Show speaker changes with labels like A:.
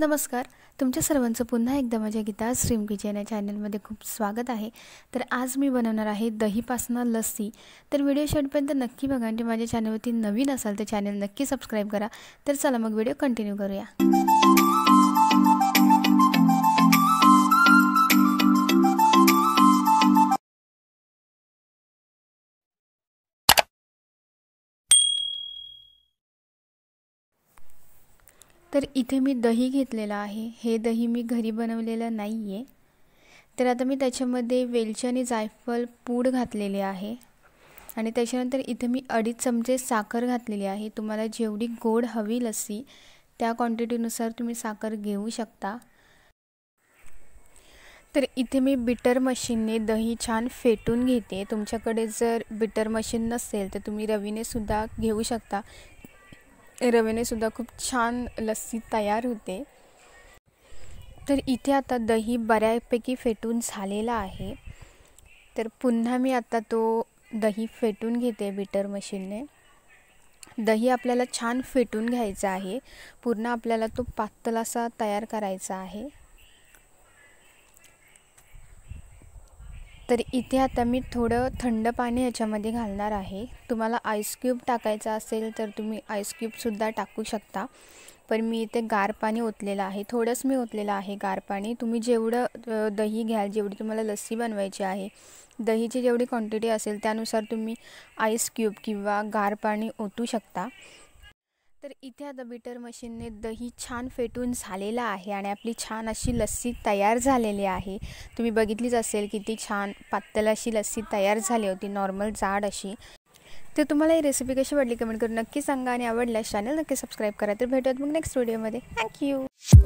A: नमस्कार तुमच्या सर्वांचं पुन्हा एकदा माझ्या गीता स्ट्रीम किचन या चॅनलमध्ये खूप स्वागत आहे तर आज मी बनवणार आहे दहीपासनं लस्सी तर व्हिडिओ शेवटपर्यंत नक्की बघा आणि माझ्या चॅनलवरती नवीन असाल तर चॅनल नक्की सबस्क्राईब करा तर चला मग व्हिडिओ कंटिन्यू करूया तर इथे मी दही घेतलेलं आहे हे दही मी घरी बनवलेलं नाही आहे तर आता मी त्याच्यामध्ये वेलची आणि जायफल पूड घातलेली आहे आणि त्याच्यानंतर इथे मी अडीच चमचे साखर घातलेली आहे तुम्हाला जेवढी गोड हवी लस्सी त्या क्वांटिटीनुसार तुम्ही साखर घेऊ शकता तर इथे मी बिटर मशीनने दही छान फेटून घेते तुमच्याकडे जर बिटर मशीन नसेल तर तुम्ही रवीने सुद्धा घेऊ शकता रवेने सुद्धा खूप छान लस्सी तयार होते तर इथे आता दही बऱ्यापैकी फेटून झालेला आहे तर पुन्हा मी आता तो दही फेटून घेते बीटर मशीनने दही आपल्याला छान फेटून घ्यायचं आहे पूर्ण आपल्याला तो असा तयार करायचा आहे तर इथे आता मी थोडं थंड पाणी याच्यामध्ये घालणार आहे तुम्हाला क्यूब टाकायचा असेल तर तुम्ही सुद्धा टाकू शकता पण मी इथे गार पाणी ओतलेलं आहे थोडंच मी ओतलेलं आहे गार पाणी तुम्ही जेवढं दही घ्याल जेवढी तुम्हाला लस्सी बनवायची आहे दहीची जेवढी क्वांटिटी असेल त्यानुसार तुम्ही आईस क्यूब किंवा गार पाणी ओतू शकता तर इथे आता बीटर मशीनने दही छान फेटून झालेलं आहे आणि आपली छान अशी लस्सी तयार झालेली आहे तुम्ही बघितलीच असेल की ती छान पातळ अशी लस्सी तयार झाली होती नॉर्मल जाड अशी तर तुम्हाला ही रेसिपी कशी वाटली कमेंट करून नक्की सांगा आणि आवडल्यास चॅनल नक्की सबस्क्राईब करा तर भेटूयात मग नेक्स्ट व्हिडिओमध्ये थँक्यू